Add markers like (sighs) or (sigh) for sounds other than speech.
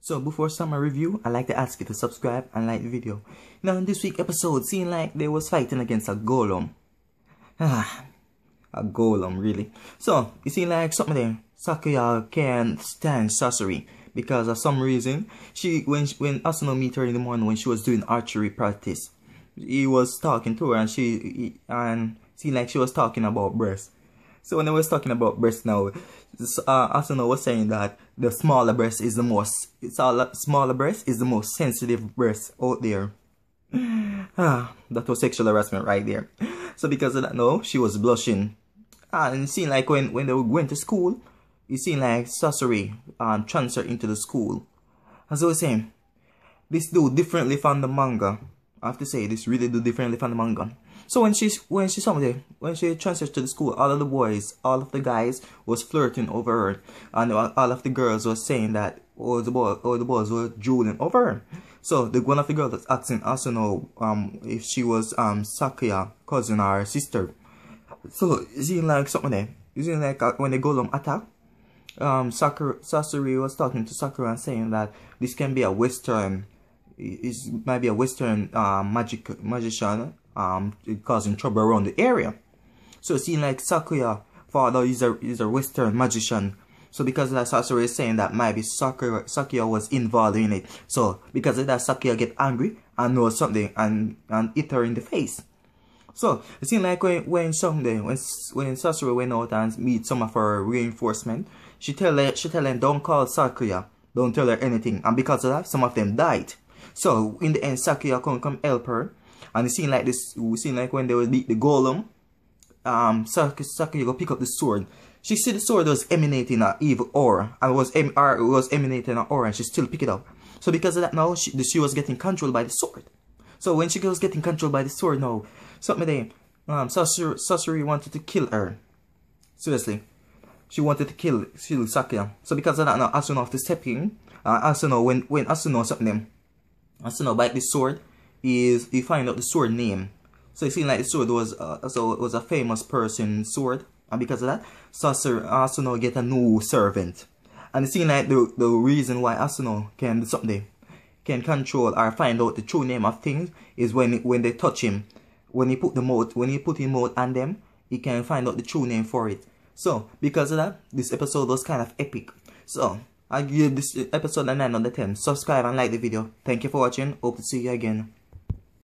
So before summer review, I'd like to ask you to subscribe and like the video. Now in this week episode, seemed like they was fighting against a golem. Ah, (sighs) a golem really. So, you see like something there, Sakuya can't stand sorcery because of some reason, she when when Asuna meet her in the morning when she was doing archery practice, he was talking to her and she and seemed like she was talking about breasts. So when I was talking about breasts now, uh, Asuna was saying that the smaller breast is the most, it's all, uh, smaller breast is the most sensitive breast out there. (sighs) Ah, that was sexual harassment right there. So because of that no, she was blushing. Ah, and it seemed like when, when they were going to school, it seemed like sorcery um, transferred into the school. As I was saying, this do differently from the manga. I have to say, this really do differently from the manga. So when she when she someday when she transferred to the school, all of the boys, all of the guys was flirting over her, and all, of the girls was saying that all oh, the boys, all oh, the boys were drooling over her. So the one of the girls was asking also know um if she was um Sakuya cousin or sister. So seeing like something Is seeing like uh, when the golem attack, um Sakura Sasori was talking to Sakura and saying that this can be a Western is might be a Western uh, magic magician um, causing trouble around the area. So it seems like Sakuya father is a is a Western magician. So because that Sasori is saying that maybe Sakuya, Sakuya was involved in it. So because of that Sakuya get angry and knows something and and hit her in the face. So it seems like when when someday when when Sasori went out and meet some of her reinforcement, she tell her she tell them don't call Sakuya, don't tell her anything, and because of that some of them died. So in the end Sakuya come come help her and it seemed like this, we seen like when they would beat the golem, um, Saki, Saki, you go pick up the sword. She see the sword was emanating an evil aura, and was em or was emanating an aura, and she still pick it up. So because of that, now she, she was getting controlled by the sword. So when she was getting controlled by the sword, now something they, um, wanted to kill her. Seriously, she wanted to kill kill Sakya. So because of that, now Asuno after stepping, uh, Asuno when when Asuno something, Asuno bite the sword is you find out the sword name. So it seems like the sword was uh, so it was a famous person's sword, and because of that, also now get a new servant. And it seems like the the reason why Asuno can someday can control or find out the true name of things is when when they touch him, when he put the mode when he put his mode on them, he can find out the true name for it. So because of that, this episode was kind of epic. So I give this episode a 9 out of 10. Subscribe and like the video. Thank you for watching. Hope to see you again.